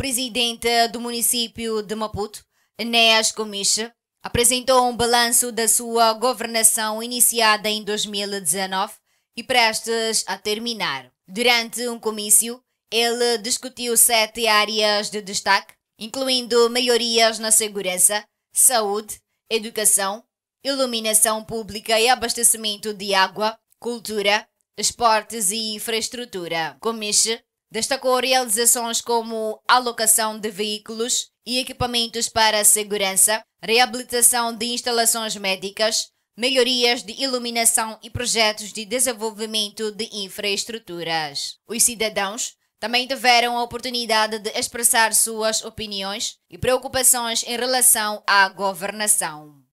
presidente do município de Maputo, Enéas Gomiche, apresentou um balanço da sua governação iniciada em 2019 e prestes a terminar. Durante um comício, ele discutiu sete áreas de destaque, incluindo melhorias na segurança, saúde, educação, iluminação pública e abastecimento de água, cultura, esportes e infraestrutura. Comiche Destacou realizações como alocação de veículos e equipamentos para segurança, reabilitação de instalações médicas, melhorias de iluminação e projetos de desenvolvimento de infraestruturas. Os cidadãos também tiveram a oportunidade de expressar suas opiniões e preocupações em relação à governação.